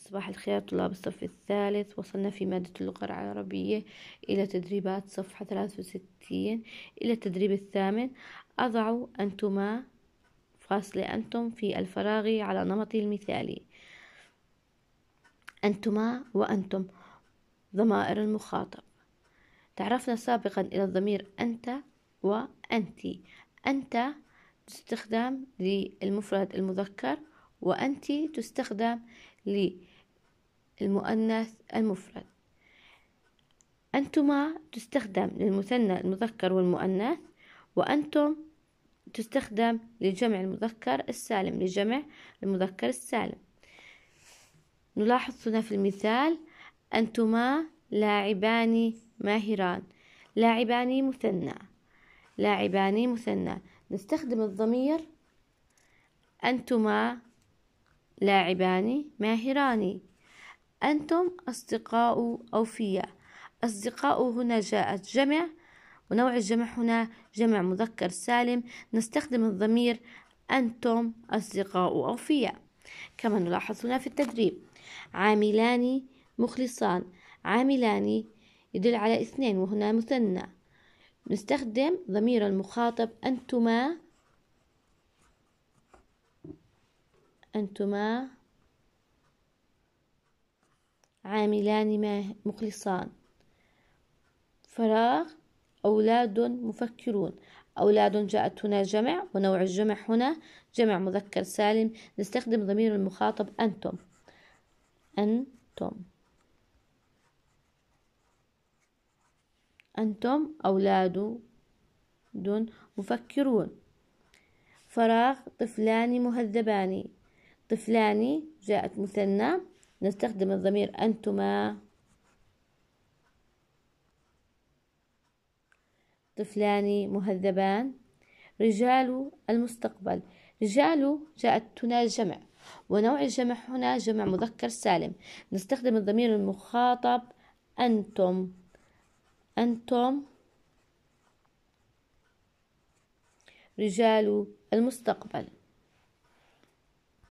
صباح الخير طلاب الصف الثالث وصلنا في مادة اللغة العربية إلى تدريبات صفحة ثلاثة وستين إلى التدريب الثامن أضعوا أنتما فاصلة أنتم في الفراغ على نمطي المثالي أنتما وأنتم ضمائر المخاطب تعرفنا سابقا إلى الضمير أنت وأنت أنت تستخدم للمفرد المذكر وأنت تستخدم للمفرد المؤنث المفرد أنتما تستخدم للمثنى المذكر والمؤنث وأنتم تستخدم لجمع المذكر السالم لجمع المذكر السالم نلاحظ هنا في المثال أنتما لاعبان ماهران لاعبان مثنى لاعبان مثنى نستخدم الضمير أنتما لاعبان ماهران أنتم أصدقاء أوفياء أصدقاء هنا جاءت جمع ونوع الجمع هنا جمع مذكر سالم نستخدم الضمير أنتم أصدقاء أوفياء كما نلاحظ هنا في التدريب عاملان مخلصان عاملان يدل على اثنين وهنا مثنى نستخدم ضمير المخاطب أنتما أنتما عاملان ما مخلصان فراغ أولاد مفكرون أولاد جاءت هنا جمع ونوع الجمع هنا جمع مذكر سالم نستخدم ضمير المخاطب أنتم أنتم أنتم أولاد دون مفكرون فراغ طفلان مهذبان طفلان جاءت مثنى نستخدم الضمير أنتما طفلان مهذبان رجال المستقبل رجال جاءت هنا جمع ونوع الجمع هنا جمع مذكر سالم نستخدم الضمير المخاطب أنتم أنتم رجال المستقبل